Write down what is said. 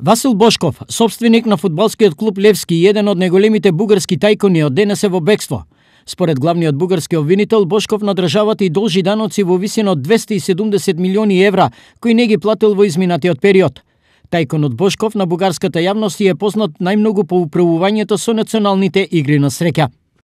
Васил Бошков, собственик на фудбалскиот клуб Левски и еден од најголемите бугарски тајкони од денес е во бегство. Според главниот бугарски обвинител, Бошков на државата и должи даноци во висина од 270 милиони евра, кои не ги платил во изминатиот период. Тајконот Бошков на бугарската јавност е познат најмногу по управувањето со националните игри на среќа.